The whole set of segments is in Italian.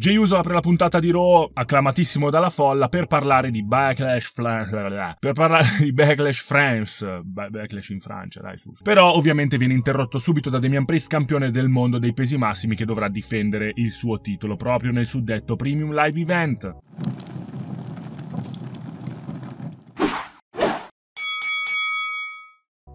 Jey Uso apre la puntata di Raw, acclamatissimo dalla folla, per parlare di Backlash France, per parlare di Backlash France, Backlash in Francia, dai su. Però ovviamente viene interrotto subito da Damian Priest, campione del mondo dei pesi massimi, che dovrà difendere il suo titolo proprio nel suddetto Premium Live Event.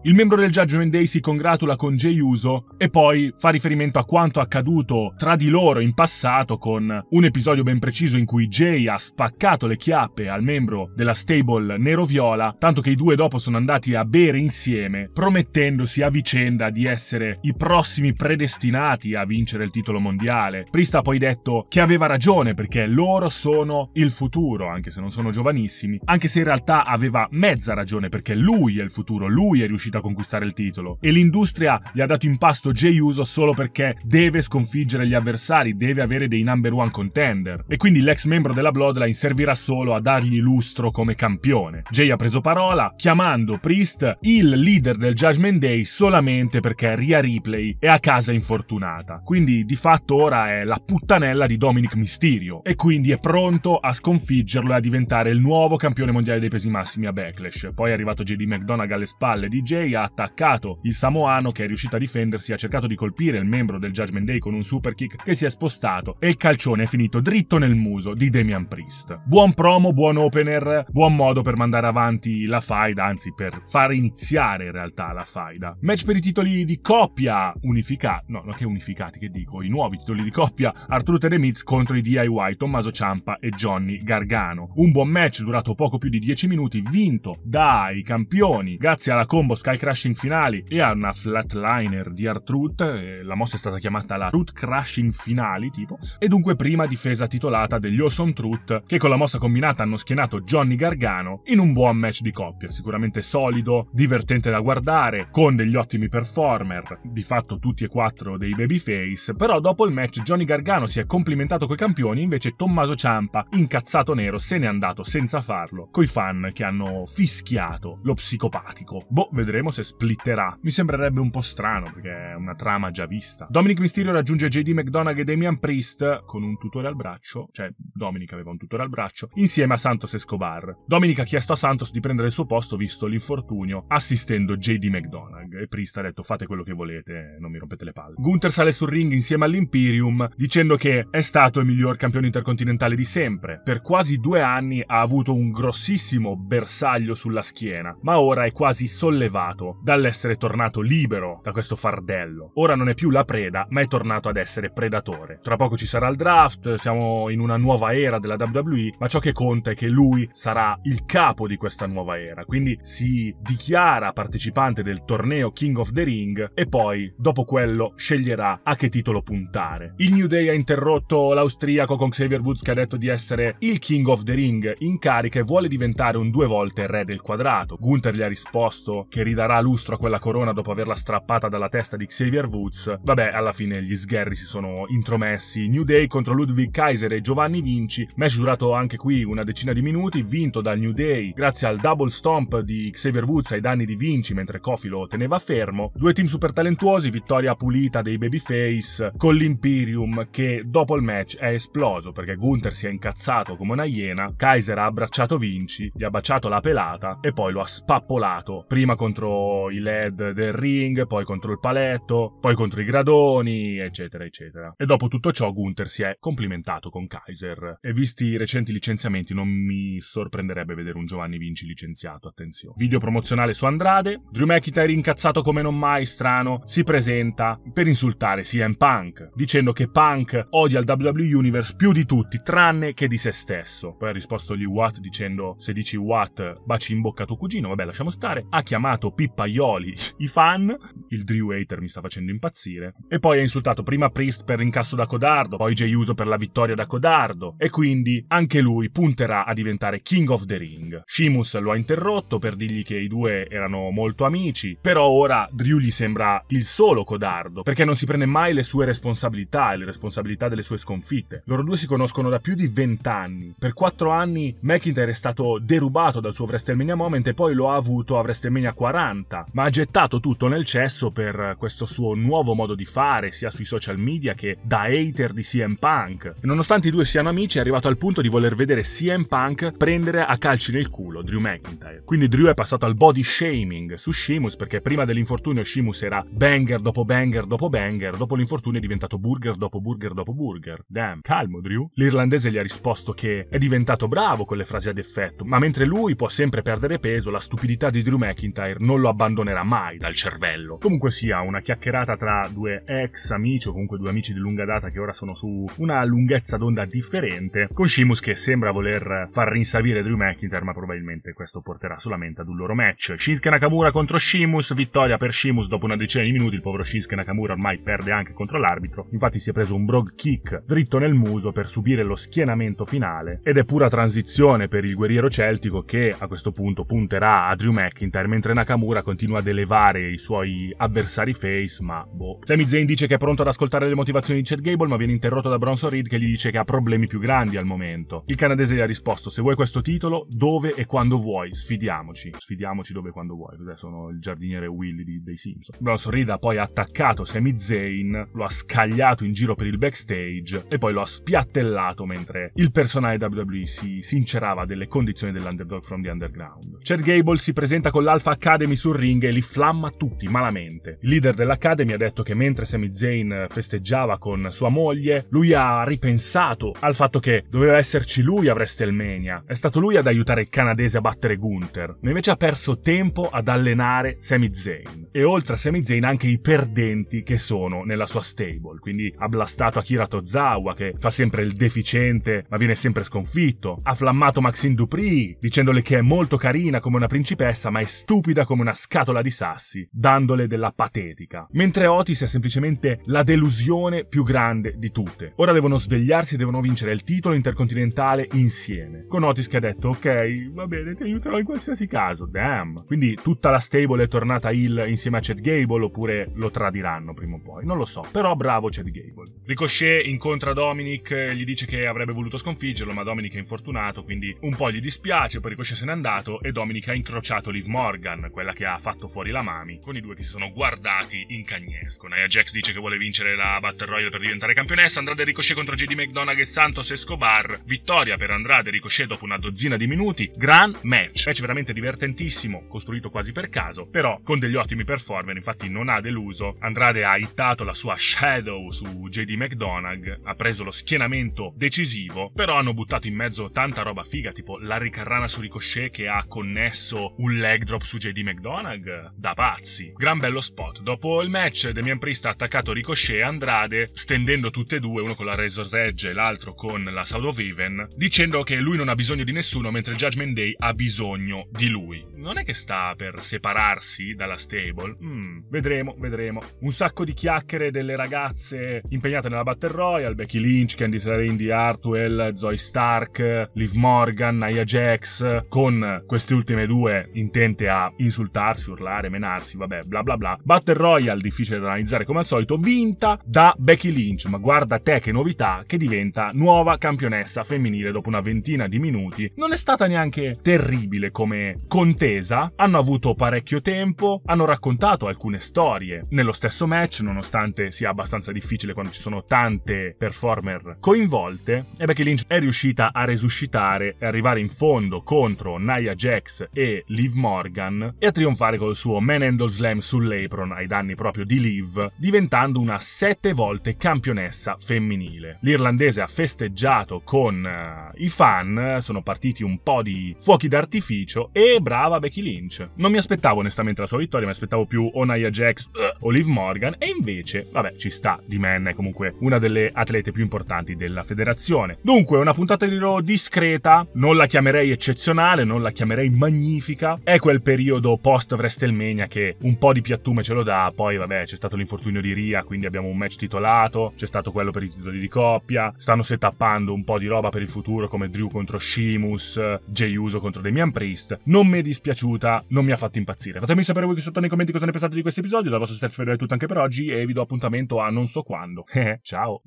Il membro del Judgment Day si congratula con Jey Uso e poi fa riferimento a quanto accaduto tra di loro in passato con un episodio ben preciso in cui Jay ha spaccato le chiappe al membro della stable nero-viola, tanto che i due dopo sono andati a bere insieme, promettendosi a vicenda di essere i prossimi predestinati a vincere il titolo mondiale. Priest ha poi detto che aveva ragione perché loro sono il futuro, anche se non sono giovanissimi, anche se in realtà aveva mezza ragione perché lui è il futuro, lui è riuscito riuscito a conquistare il titolo e l'industria gli ha dato in pasto Jay Uso solo perché deve sconfiggere gli avversari, deve avere dei number one contender e quindi l'ex membro della Bloodline servirà solo a dargli lustro come campione. Jay ha preso parola chiamando Priest il leader del Judgment Day solamente perché Ria Ripley è a casa infortunata, quindi di fatto ora è la puttanella di Dominic Mysterio e quindi è pronto a sconfiggerlo e a diventare il nuovo campione mondiale dei pesi massimi a Backlash. Poi è arrivato JD McDonagh alle spalle di Jay Day ha attaccato il samoano che è riuscito a difendersi, ha cercato di colpire il membro del Judgment Day con un superkick che si è spostato e il calcione è finito dritto nel muso di Damian Priest. Buon promo, buon opener, buon modo per mandare avanti la faida, anzi per far iniziare in realtà la faida. Match per i titoli di coppia unificati, no, non che unificati, che dico, i nuovi titoli di coppia Arturo Teremiz contro i DIY Tommaso Ciampa e Johnny Gargano. Un buon match durato poco più di 10 minuti, vinto dai campioni grazie alla combo Sky ai crashing finali e a una flatliner di Artruth, eh, la mossa è stata chiamata la Root Crashing Finali tipo, e dunque prima difesa titolata degli Awesome Truth che con la mossa combinata hanno schienato Johnny Gargano in un buon match di coppia, sicuramente solido, divertente da guardare, con degli ottimi performer, di fatto tutti e quattro dei babyface, però dopo il match Johnny Gargano si è complimentato coi campioni, invece Tommaso Ciampa, incazzato nero, se n'è andato senza farlo, coi fan che hanno fischiato lo psicopatico. Boh, vedremo vedremo se splitterà. Mi sembrerebbe un po' strano perché è una trama già vista. Dominic Mysterio raggiunge JD McDonagh e Damian Priest con un tutore al braccio, cioè Dominic aveva un tutore al braccio, insieme a Santos Escobar. Dominic ha chiesto a Santos di prendere il suo posto visto l'infortunio, assistendo JD McDonagh e Priest ha detto fate quello che volete, non mi rompete le palle. Gunther sale sul ring insieme all'Imperium dicendo che è stato il miglior campione intercontinentale di sempre. Per quasi due anni ha avuto un grossissimo bersaglio sulla schiena, ma ora è quasi sollevato salvato dall'essere tornato libero da questo fardello. Ora non è più la preda, ma è tornato ad essere predatore. Tra poco ci sarà il draft, siamo in una nuova era della WWE, ma ciò che conta è che lui sarà il capo di questa nuova era. Quindi si dichiara partecipante del torneo King of the Ring e poi, dopo quello, sceglierà a che titolo puntare. Il New Day ha interrotto l'austriaco con Xavier Woods che ha detto di essere il King of the Ring in carica e vuole diventare un due volte re del quadrato. Gunther gli ha risposto che ridere ridarà lustro a quella corona dopo averla strappata dalla testa di Xavier Woods. Vabbè, alla fine gli sgherri si sono intromessi. New Day contro Ludwig Kaiser e Giovanni Vinci, match durato anche qui una decina di minuti, vinto dal New Day grazie al double stomp di Xavier Woods ai danni di Vinci mentre Kofi lo teneva fermo. Due team super talentuosi, vittoria pulita dei babyface con l'Imperium che dopo il match è esploso perché Gunther si è incazzato come una iena, Kaiser ha abbracciato Vinci, gli ha baciato la pelata e poi lo ha spappolato prima contro contro i LED del ring, poi contro il paletto, poi contro i gradoni, eccetera, eccetera. E dopo tutto ciò Gunther si è complimentato con Kaiser. E visti i recenti licenziamenti non mi sorprenderebbe vedere un Giovanni Vinci licenziato, attenzione. Video promozionale su Andrade, Drew McIntyre incazzato come non mai, strano, si presenta per insultare CM Punk, dicendo che Punk odia il WWE Universe più di tutti, tranne che di se stesso. Poi ha risposto gli Watt dicendo se dici Watt baci in bocca a tuo cugino, vabbè lasciamo stare. Ha chiamato pippaioli i fan, il Drew Hater mi sta facendo impazzire, e poi ha insultato prima Priest per l'incasso da Codardo, poi Jey Uso per la vittoria da Codardo, e quindi anche lui punterà a diventare King of the Ring. Sheamus lo ha interrotto per dirgli che i due erano molto amici, però ora Drew gli sembra il solo Codardo, perché non si prende mai le sue responsabilità e le responsabilità delle sue sconfitte. Loro due si conoscono da più di vent'anni. Per quattro anni McIntyre è stato derubato dal suo WrestleMania Moment e poi lo ha avuto a WrestleMania 40 80, ma ha gettato tutto nel cesso per questo suo nuovo modo di fare, sia sui social media che da hater di CM Punk. E nonostante i due siano amici, è arrivato al punto di voler vedere CM Punk prendere a calci nel culo Drew McIntyre. Quindi Drew è passato al body shaming su Sheamus perché prima dell'infortunio Sheamus era banger dopo banger dopo banger, dopo l'infortunio è diventato burger dopo burger dopo burger. Damn, calmo Drew. L'irlandese gli ha risposto che è diventato bravo con le frasi ad effetto, ma mentre lui può sempre perdere peso, la stupidità di Drew McIntyre non non lo abbandonerà mai dal cervello. Comunque sia, una chiacchierata tra due ex amici o comunque due amici di lunga data che ora sono su una lunghezza d'onda differente, con Shimus che sembra voler far rinsavire Drew McIntyre, ma probabilmente questo porterà solamente ad un loro match. Shinsuke Nakamura contro Shimus, vittoria per Shimus dopo una decina di minuti, il povero Shinsuke Nakamura ormai perde anche contro l'arbitro, infatti si è preso un brog kick dritto nel muso per subire lo schienamento finale ed è pura transizione per il guerriero celtico che a questo punto punterà a Drew McIntyre mentre Nakamura Nakamura continua ad elevare i suoi avversari face, ma boh. Sami Zayn dice che è pronto ad ascoltare le motivazioni di Chad Gable, ma viene interrotto da Bronson Reed che gli dice che ha problemi più grandi al momento. Il canadese gli ha risposto: Se vuoi questo titolo, dove e quando vuoi, sfidiamoci. Sfidiamoci dove e quando vuoi. Cos'è? Sono il giardiniere Willy di, dei Simpson. Bronson Reed ha poi attaccato Sami Zayn, lo ha scagliato in giro per il backstage e poi lo ha spiattellato mentre il personale WWE si sincerava delle condizioni dell'underdog from the underground. Chad Gable si presenta con l'Alpha Academy Academy sul ring e li flamma tutti malamente. Il leader dell'Academy ha detto che mentre Sami Zayn festeggiava con sua moglie, lui ha ripensato al fatto che doveva esserci lui a WrestleMania. È stato lui ad aiutare il canadese a battere Gunther, ma invece ha perso tempo ad allenare Sami Zayn. E oltre a Sami Zayn anche i perdenti che sono nella sua stable, quindi ha blastato Akira Tozawa che fa sempre il deficiente ma viene sempre sconfitto, ha flammato Maxine Dupree dicendole che è molto carina come una principessa ma è stupida come come una scatola di sassi, dandole della patetica. Mentre Otis è semplicemente la delusione più grande di tutte. Ora devono svegliarsi e devono vincere il titolo intercontinentale insieme. Con Otis che ha detto, ok, va bene, ti aiuterò in qualsiasi caso, damn. Quindi tutta la stable è tornata heel insieme a Chad Gable oppure lo tradiranno prima o poi, non lo so. Però bravo Chad Gable. Ricochet incontra Dominic, gli dice che avrebbe voluto sconfiggerlo, ma Dominic è infortunato, quindi un po' gli dispiace, poi Ricochet se n'è andato e Dominic ha incrociato Liv Morgan, quella quella che ha fatto fuori la Mami, con i due che si sono guardati in cagnesco. Nia Jax dice che vuole vincere la Battle Royale per diventare campionessa, Andrade Ricochet contro JD McDonagh e Santos Escobar, vittoria per Andrade Ricochet dopo una dozzina di minuti, gran match, match veramente divertentissimo, costruito quasi per caso, però con degli ottimi performer, infatti non ha deluso, Andrade ha hittato la sua shadow su JD McDonagh, ha preso lo schienamento decisivo, però hanno buttato in mezzo tanta roba figa, tipo la ricarrana su Ricochet che ha connesso un leg drop su JD McDonagh, McDonagh da pazzi. Gran bello spot. Dopo il match, Damian Priest ha attaccato Ricochet e Andrade, stendendo tutte e due, uno con la Razor's Edge e l'altro con la South of Even, dicendo che lui non ha bisogno di nessuno, mentre Judgment Day ha bisogno di lui. Non è che sta per separarsi dalla stable? Mm, vedremo, vedremo. Un sacco di chiacchiere delle ragazze impegnate nella Battle Royale, Becky Lynch, Candice Randy Hartwell, Zoe Stark, Liv Morgan, Nia Jax, con queste ultime due intente a insultare insultarsi, urlare, menarsi, vabbè, bla bla bla. Battle Royale, difficile da analizzare come al solito, vinta da Becky Lynch, ma guarda te che novità, che diventa nuova campionessa femminile dopo una ventina di minuti. Non è stata neanche terribile come contesa, hanno avuto parecchio tempo, hanno raccontato alcune storie nello stesso match, nonostante sia abbastanza difficile quando ci sono tante performer coinvolte, e Becky Lynch è riuscita a resuscitare e arrivare in fondo contro Nia Jax e Liv Morgan e a trionfare col suo Manhandle Slam sull'apron ai danni proprio di Liv, diventando una sette volte campionessa femminile. L'irlandese ha festeggiato con uh, i fan, sono partiti un po' di fuochi d'artificio e brava Becky Lynch. Non mi aspettavo onestamente la sua vittoria, mi aspettavo più Onaya Jax, uh, Liv Morgan e invece, vabbè, ci sta, di Man è comunque una delle atlete più importanti della federazione. Dunque, una puntata di Raw discreta, non la chiamerei eccezionale, non la chiamerei magnifica, è quel periodo post WrestleMania che un po' di piattume ce lo dà, poi vabbè c'è stato l'infortunio di Ria, quindi abbiamo un match titolato, c'è stato quello per i titoli di coppia, stanno settappando un po' di roba per il futuro come Drew contro Sheamus, Jey Uso contro Damian Priest, non mi è dispiaciuta, non mi ha fatto impazzire. Fatemi sapere voi qui sotto nei commenti cosa ne pensate di questo episodio, dal vostro Steph è tutto anche per oggi e vi do appuntamento a non so quando. Ciao!